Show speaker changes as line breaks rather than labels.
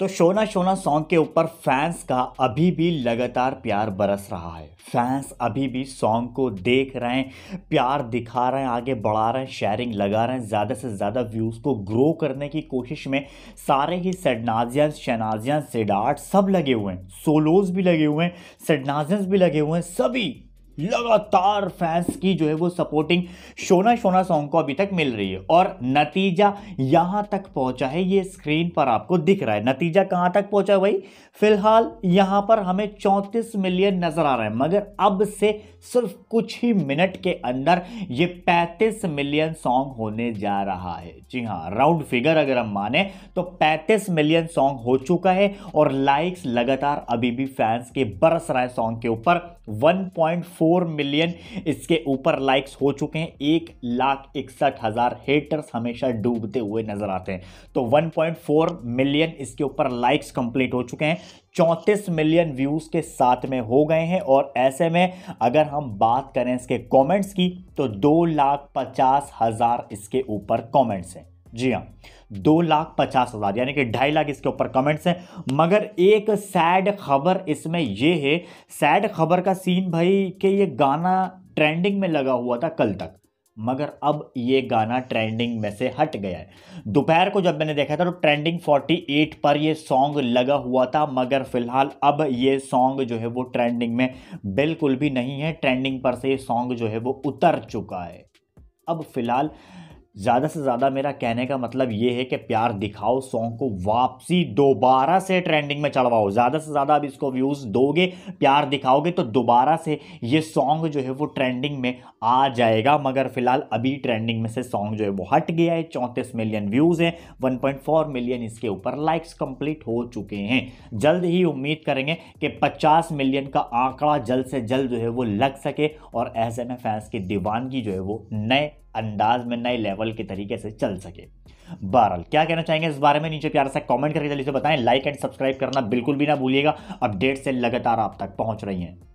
तो शोना शोना सॉन्ग के ऊपर फैंस का अभी भी लगातार प्यार बरस रहा है फैंस अभी भी सॉन्ग को देख रहे हैं प्यार दिखा रहे हैं आगे बढ़ा रहे हैं शेयरिंग लगा रहे हैं ज़्यादा से ज़्यादा व्यूज़ को ग्रो करने की कोशिश में सारे ही सडनाजियन शनाजियन सेडाट सब लगे हुए हैं सोलोज भी लगे हुए हैं सडनाजियंस भी लगे हुए हैं सभी लगातार फैंस की जो है वो सपोर्टिंग शोना शोना सॉन्ग को अभी तक मिल रही है और नतीजा यहां तक पहुंचा है ये स्क्रीन पर आपको दिख रहा है नतीजा कहां तक पहुंचा भाई फिलहाल यहां पर हमें 34 मिलियन नज़र आ रहा है मगर अब से सिर्फ कुछ ही मिनट के अंदर ये 35 मिलियन सॉन्ग होने जा रहा है जी हाँ राउंड फिगर अगर हम माने तो 35 मिलियन सॉन्ग हो चुका है और लाइक्स लगातार अभी भी फैंस के बरस रहा है सॉन्ग के ऊपर 1.4 फोर मिलियन इसके ऊपर लाइक्स हो चुके हैं एक लाख इकसठ हज़ार हेटर्स हमेशा डूबते हुए नज़र आते हैं तो 1.4 मिलियन इसके ऊपर लाइक्स कंप्लीट हो चुके हैं चौंतीस मिलियन व्यूज़ के साथ में हो गए हैं और ऐसे में अगर हम बात करें इसके कमेंट्स की तो दो लाख पचास हज़ार इसके ऊपर कमेंट्स हैं जी हाँ दो लाख पचास हज़ार यानी कि ढाई लाख इसके ऊपर कमेंट्स हैं मगर एक सैड खबर इसमें यह है सैड खबर का सीन भाई कि ये गाना ट्रेंडिंग में लगा हुआ था कल तक मगर अब ये गाना ट्रेंडिंग में से हट गया है दोपहर को जब मैंने देखा था तो ट्रेंडिंग 48 पर ये सॉन्ग लगा हुआ था मगर फिलहाल अब ये सॉन्ग जो है वो ट्रेंडिंग में बिल्कुल भी नहीं है ट्रेंडिंग पर से ये सॉन्ग जो है वो उतर चुका है अब फिलहाल ज़्यादा से ज़्यादा मेरा कहने का मतलब ये है कि प्यार दिखाओ सॉन्ग को वापसी दोबारा से ट्रेंडिंग में चढ़वाओ ज़्यादा से ज़्यादा अब इसको व्यूज़ दोगे प्यार दिखाओगे तो दोबारा से ये सॉन्ग जो है वो ट्रेंडिंग में आ जाएगा मगर फिलहाल अभी ट्रेंडिंग में से सॉन्ग जो है वो हट गया है चौंतीस मिलियन व्यूज़ हैं वन मिलियन इसके ऊपर लाइक्स कंप्लीट हो चुके हैं जल्द ही उम्मीद करेंगे कि पचास मिलियन का आंकड़ा जल्द से जल्द जो है वो लग सके और ऐसे में फैंस की दीवानगी जो है वो नए अंदाज में नए लेवल के तरीके से चल सके बहरहाल क्या कहना चाहेंगे इस बारे में नीचे प्यार से कमेंट करके जल्दी से बताएं लाइक एंड सब्सक्राइब करना बिल्कुल भी ना भूलिएगा अपडेट से लगातार आप तक पहुंच रही हैं